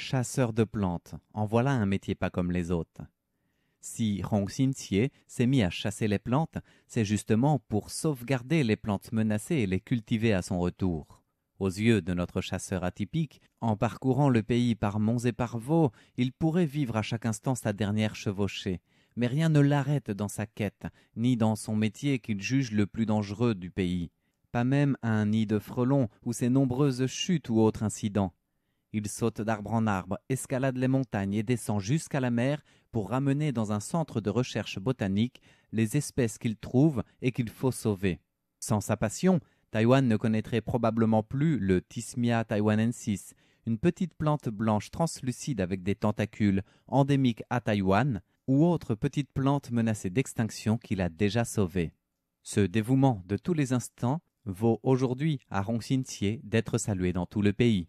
Chasseur de plantes, en voilà un métier pas comme les autres. Si Hong Xinxie s'est mis à chasser les plantes, c'est justement pour sauvegarder les plantes menacées et les cultiver à son retour. Aux yeux de notre chasseur atypique, en parcourant le pays par monts et par veaux, il pourrait vivre à chaque instant sa dernière chevauchée. Mais rien ne l'arrête dans sa quête, ni dans son métier qu'il juge le plus dangereux du pays. Pas même un nid de frelons ou ses nombreuses chutes ou autres incidents. Il saute d'arbre en arbre, escalade les montagnes et descend jusqu'à la mer pour ramener dans un centre de recherche botanique les espèces qu'il trouve et qu'il faut sauver. Sans sa passion, Taïwan ne connaîtrait probablement plus le Tismia taiwanensis, une petite plante blanche translucide avec des tentacules, endémique à Taïwan, ou autre petite plante menacée d'extinction qu'il a déjà sauvée. Ce dévouement de tous les instants vaut aujourd'hui à Xinxie d'être salué dans tout le pays.